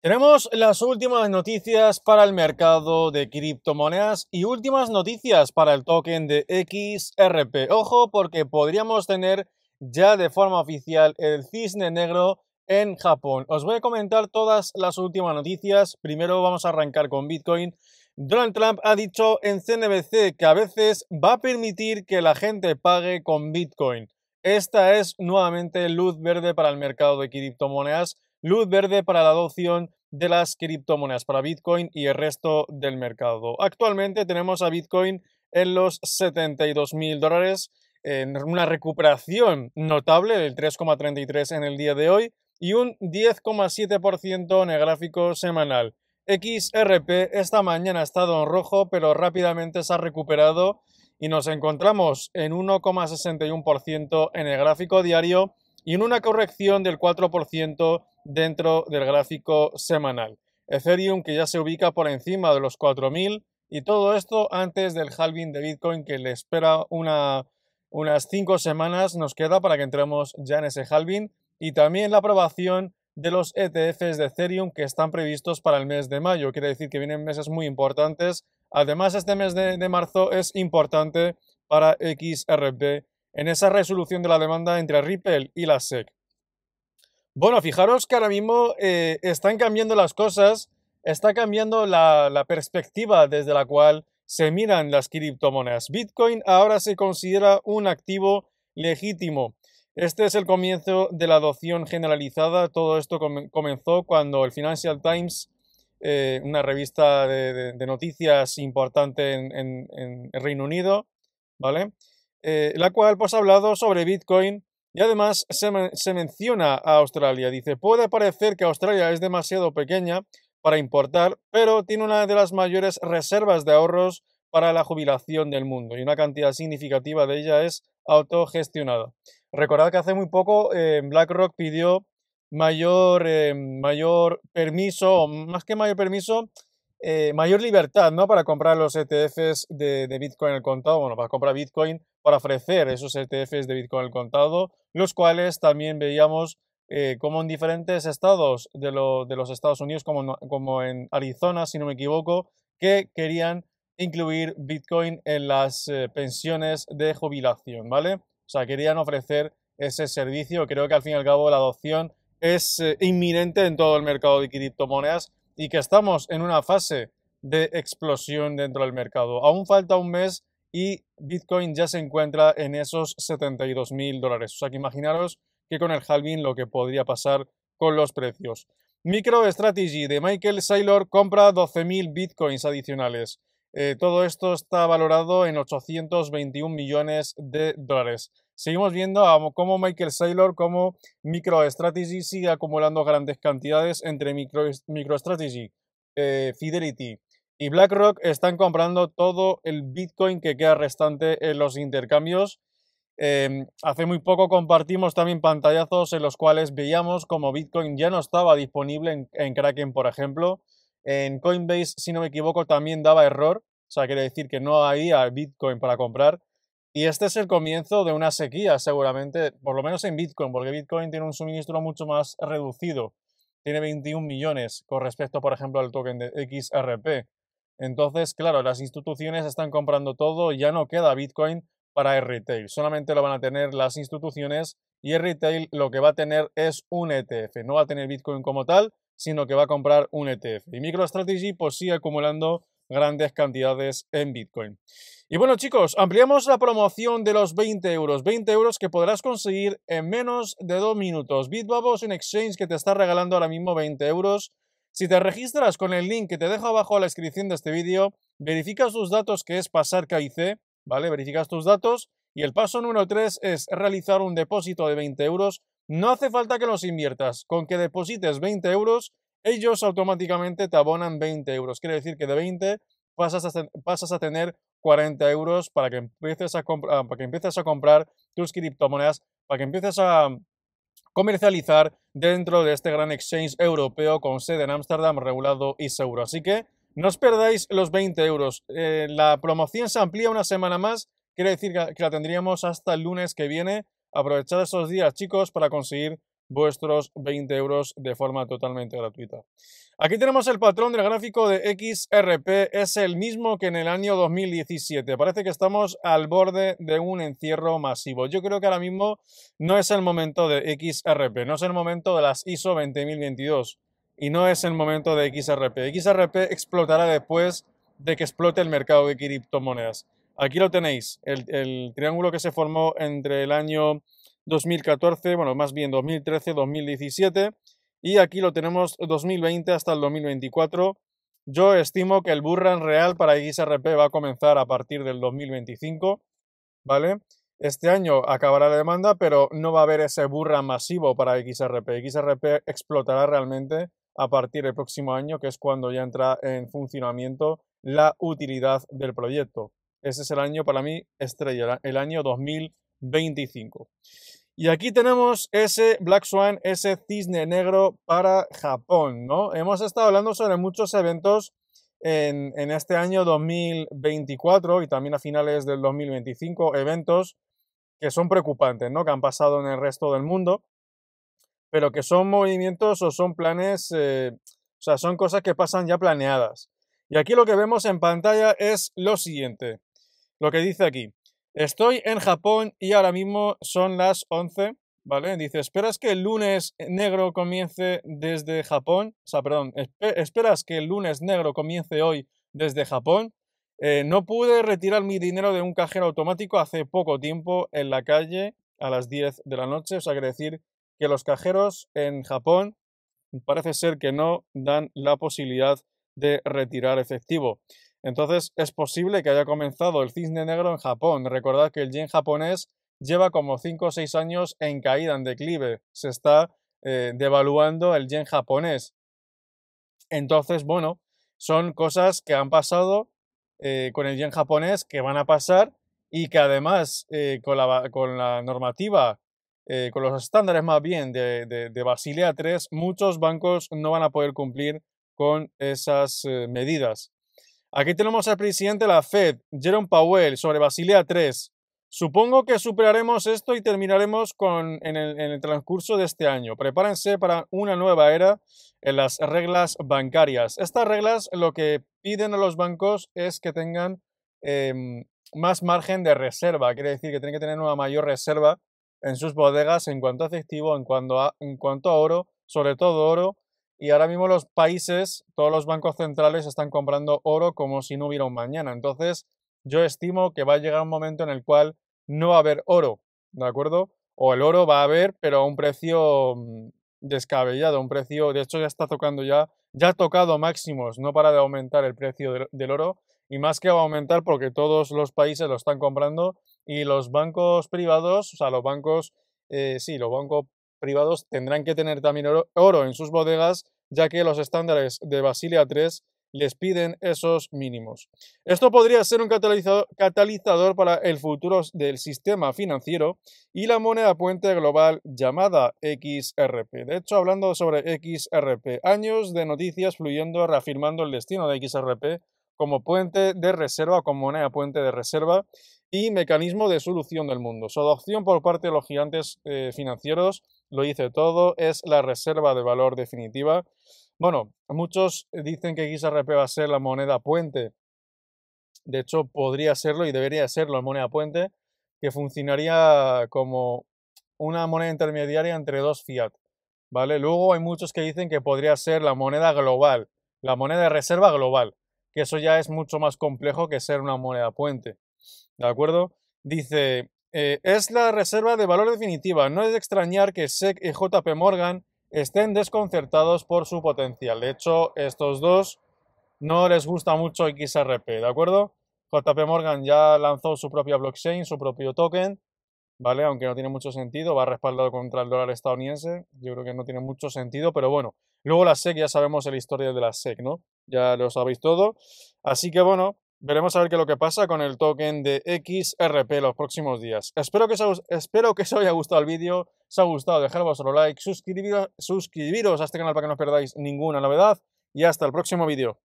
Tenemos las últimas noticias para el mercado de criptomonedas y últimas noticias para el token de XRP. Ojo porque podríamos tener ya de forma oficial el cisne negro en Japón. Os voy a comentar todas las últimas noticias. Primero vamos a arrancar con Bitcoin. Donald Trump ha dicho en CNBC que a veces va a permitir que la gente pague con Bitcoin. Esta es nuevamente luz verde para el mercado de criptomonedas luz verde para la adopción de las criptomonedas para Bitcoin y el resto del mercado. Actualmente tenemos a Bitcoin en los 72.000 mil dólares, en una recuperación notable del 3,33 en el día de hoy y un 10,7% en el gráfico semanal. XRP esta mañana ha estado en rojo, pero rápidamente se ha recuperado y nos encontramos en 1,61% en el gráfico diario y en una corrección del 4% dentro del gráfico semanal. Ethereum que ya se ubica por encima de los 4.000 y todo esto antes del halving de Bitcoin que le espera una, unas 5 semanas nos queda para que entremos ya en ese halving y también la aprobación de los ETFs de Ethereum que están previstos para el mes de mayo. Quiere decir que vienen meses muy importantes. Además, este mes de, de marzo es importante para XRP en esa resolución de la demanda entre Ripple y la SEC. Bueno, fijaros que ahora mismo eh, están cambiando las cosas, está cambiando la, perspectiva desde la cual se miran las criptomonedas. Bitcoin ahora se considera un activo legítimo. Este es el comienzo de la adopción generalizada. Todo esto comenzó cuando el Financial Times, eh, una revista de, noticias importante en, en Reino Unido, ¿vale? Eh, la cual pues ha hablado sobre Bitcoin y además se, menciona a Australia. Dice, puede parecer que Australia es demasiado pequeña para importar, pero tiene una de las mayores reservas de ahorros para la jubilación del mundo y una cantidad significativa de ella es autogestionada. Recordad que hace muy poco eh, BlackRock pidió mayor, eh, mayor permiso, más que mayor permiso, mayor libertad ¿no? para comprar los ETFs de, de Bitcoin el contado, bueno, para comprar Bitcoin para ofrecer esos ETFs de Bitcoin al contado, los cuales también veíamos eh, como en diferentes estados de, los Estados Unidos, como, como en Arizona, si no me equivoco, que querían incluir Bitcoin en las eh, pensiones de jubilación, ¿vale? O sea, querían ofrecer ese servicio. Creo que al fin y al cabo la adopción es eh, inminente en todo el mercado de criptomonedas y que estamos en una fase de explosión dentro del mercado. Aún falta un mes y Bitcoin ya se encuentra en esos 72 mil dólares. O sea que imaginaros que con el halving lo que podría pasar con los precios. MicroStrategy de Michael Saylor compra 12.000 bitcoins adicionales. Eh, todo esto está valorado en 821 millones de dólares. Seguimos viendo cómo Michael Saylor, cómo MicroStrategy sigue acumulando grandes cantidades entre MicroStrategy, eh, Fidelity, y BlackRock están comprando todo el Bitcoin que queda restante en los intercambios. Em, hace muy poco compartimos también pantallazos en los cuales veíamos como Bitcoin ya no estaba disponible en, en, Kraken, por ejemplo. En Coinbase, si no me equivoco, también daba error. O sea, quiere decir que no había Bitcoin para comprar. Y este es el comienzo de una sequía, seguramente, por lo menos en Bitcoin, porque Bitcoin tiene un suministro mucho más reducido. Tiene 21 millones con respecto, por ejemplo, al token de XRP. Entonces, claro, las instituciones están comprando todo y ya no queda Bitcoin para el retail. Solamente lo van a tener las instituciones y el retail lo que va a tener es un ETF. No va a tener Bitcoin como tal, sino que va a comprar un ETF. Y MicroStrategy pues sigue acumulando grandes cantidades en Bitcoin. Y bueno chicos, ampliamos la promoción de los 20 euros, 20 euros que podrás conseguir en menos de dos minutos. BitBubble en un exchange que te está regalando ahora mismo 20 euros si te registras con el link que te dejo abajo a la descripción de este vídeo, verificas tus datos que es pasar KIC, ¿vale? Verificas tus datos y el paso número 3 es realizar un depósito de 20 euros. No hace falta que los inviertas, con que deposites 20 euros, ellos automáticamente te abonan 20 euros. Quiere decir que de 20 pasas a, tener 40 euros para que, empieces a ah, para que empieces a comprar tus criptomonedas, para que empieces a comercializar dentro de este gran exchange europeo con sede en Ámsterdam regulado y seguro. Así que no os perdáis los 20 euros. Eh, la promoción se amplía una semana más, quiere decir que la tendríamos hasta el lunes que viene. Aprovechad esos días, chicos, para conseguir vuestros 20 euros de forma totalmente gratuita. Aquí tenemos el patrón del gráfico de XRP, es el mismo que en el año 2017. Parece que estamos al borde de un encierro masivo. Yo creo que ahora mismo no es el momento de XRP, no es el momento de las ISO 20022 y no es el momento de XRP. XRP explotará después de que explote el mercado de criptomonedas. Aquí lo tenéis, el, el triángulo que se formó entre el año 2014, bueno, más bien 2013, 2017 y aquí lo tenemos 2020 hasta el 2024. Yo estimo que el Burran real para XRP va a comenzar a partir del 2025, ¿vale? Este año acabará la demanda, pero no va a haber ese Burran masivo para XRP. XRP explotará realmente a partir del próximo año, que es cuando ya entra en funcionamiento la utilidad del proyecto. Ese es el año para mí estrella, el año 2025. Y aquí tenemos ese Black Swan, ese cisne negro para Japón, ¿no? Hemos estado hablando sobre muchos eventos en, este año 2024 y también a finales del 2025, eventos que son preocupantes, ¿no? Que han pasado en el resto del mundo, pero que son movimientos o son planes, eh, o sea, son cosas que pasan ya planeadas. Y aquí lo que vemos en pantalla es lo siguiente, lo que dice aquí. Estoy en Japón y ahora mismo son las 11, ¿vale? Dice, ¿esperas que el lunes negro comience desde Japón? O sea, perdón, ¿esperas que el lunes negro comience hoy desde Japón? Eh, no pude retirar mi dinero de un cajero automático hace poco tiempo en la calle a las 10 de la noche, o sea, que decir que los cajeros en Japón parece ser que no dan la posibilidad de retirar efectivo. Entonces es posible que haya comenzado el cisne negro en Japón. Recordad que el yen japonés lleva como 5 o 6 años en caída, en declive. Se está eh, devaluando el yen japonés. Entonces, bueno, son cosas que han pasado eh, con el yen japonés, que van a pasar y que además eh, con, la, normativa, con los estándares más bien de, de, Basilea III, muchos bancos no van a poder cumplir con esas medidas. Aquí tenemos al presidente de la Fed, Jerome Powell, sobre Basilea III. Supongo que superaremos esto y terminaremos con, en, el, transcurso de este año. Prepárense para una nueva era en las reglas bancarias. Estas reglas lo que piden a los bancos es que tengan em, más margen de reserva. Quiere decir que tienen que tener una mayor reserva en sus bodegas en cuanto a efectivo, en cuanto a oro, sobre todo oro, y ahora mismo los países, todos los bancos centrales están comprando oro como si no hubiera un mañana. Entonces, yo estimo que va a llegar un momento en el cual no va a haber oro, ¿de acuerdo? O el oro va a haber, pero a un precio mm, descabellado, un precio, de hecho ya está tocando ya, ya ha tocado máximos, no para de aumentar el precio del, oro, y más que va a aumentar porque todos los países lo están comprando y los bancos privados, o sea, los bancos, eh, sí, los bancos privados tendrán que tener también oro en sus bodegas, ya que los estándares de Basilea III les piden esos mínimos. Esto podría ser un catalizador, para el futuro del sistema financiero y la moneda puente global llamada XRP. De hecho, hablando sobre XRP, años de noticias fluyendo reafirmando el destino de XRP como puente de reserva, como moneda puente de reserva y mecanismo de solución del mundo. Su adopción por parte de los gigantes eh, financieros lo dice todo, es la reserva de valor definitiva. Bueno, muchos dicen que XRP va a ser la moneda puente. De hecho, podría serlo y debería serlo la moneda puente, que funcionaría como una moneda intermediaria entre dos fiat. ¿Vale? Luego hay muchos que dicen que podría ser la moneda global, la moneda de reserva global, que eso ya es mucho más complejo que ser una moneda puente. ¿De acuerdo? Dice, eh, es la reserva de valor definitiva. No es de extrañar que SEC y JP Morgan estén desconcertados por su potencial. De hecho, estos dos no les gusta mucho XRP, ¿de acuerdo? JP Morgan ya lanzó su propia blockchain, su propio token, ¿vale? Aunque no tiene mucho sentido, va respaldado contra el dólar estadounidense, yo creo que no tiene mucho sentido, pero bueno, luego la SEC ya sabemos la historia de la SEC, ¿no? Ya lo sabéis todo. Así que bueno, Veremos a ver qué es lo que pasa con el token de XRP los próximos días. Espero que os, espero que os haya gustado el vídeo. Si os ha gustado, dejad vuestro like, suscribiros, suscribiros a este canal para que no os perdáis ninguna novedad y hasta el próximo vídeo.